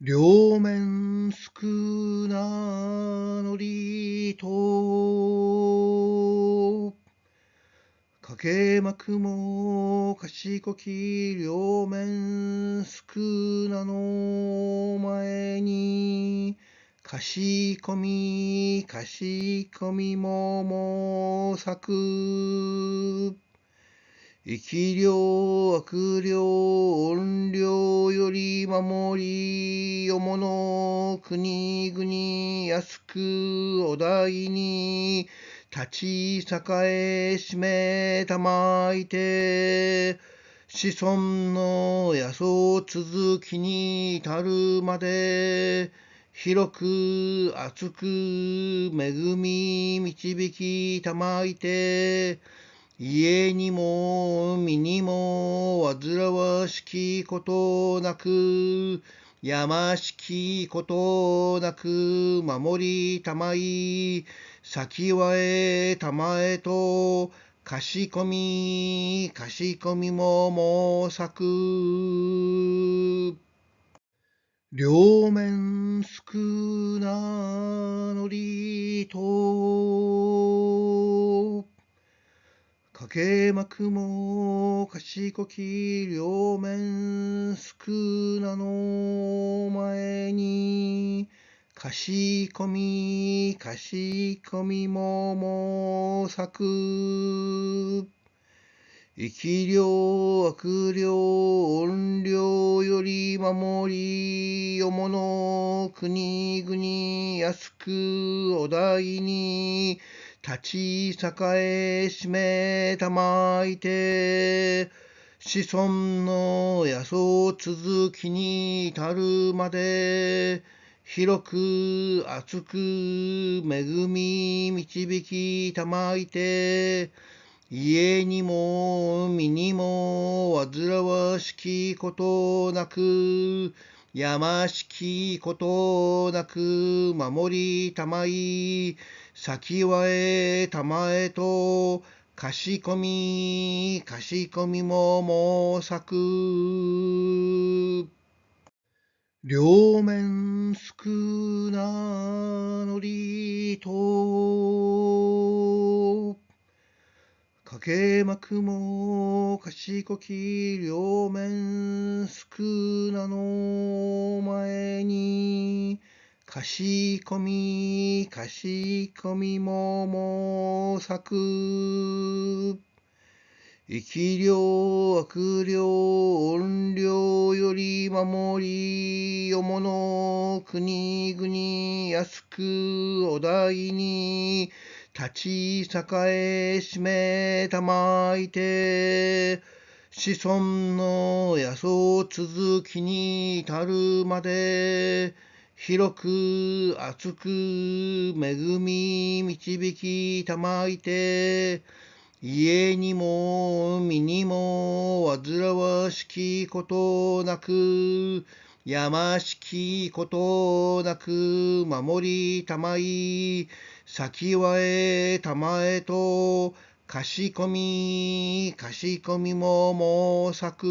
両面少なのりとけまくも賢き両面少なの前にかしこみかしこみももさく生量、悪量、怨量より守り、よもの、国々、安く、お題に、立ち栄え、しめたまいて、子孫の野草続きに至るまで、広く、厚く、恵み、導き、たまいて、家にも海にも煩わしきことなく、やましきことなく守りたまい、先はえたまえと、かしこみ、かしこみも模索。両面少なのりと、かけまくもかしこき両面すくなの前にかしこみかしこみももさく生き量悪量怨量より守りよもの国々安くお題に立ち栄えしめたまいて、子孫の野草続きに至るまで、広く厚く恵み導きたまいて、家にも身にも煩わしきことなく、やましきことなく守りたまい、先はえたまえと、かしこみ、かしこみも模索。両面少なのけ膜も賢き両面宿なの前に賢しこみ賢しこみも模索生き量悪量怨量より守りよもの国々安くお題に立ち栄えしめたまいて、子孫の野草続きに至るまで、広く厚く恵み導きたまいて、家にも身にも煩わしきことなく、やましきことなく守りたまい、先はえたまえと、かしこみ、かしこみももさく。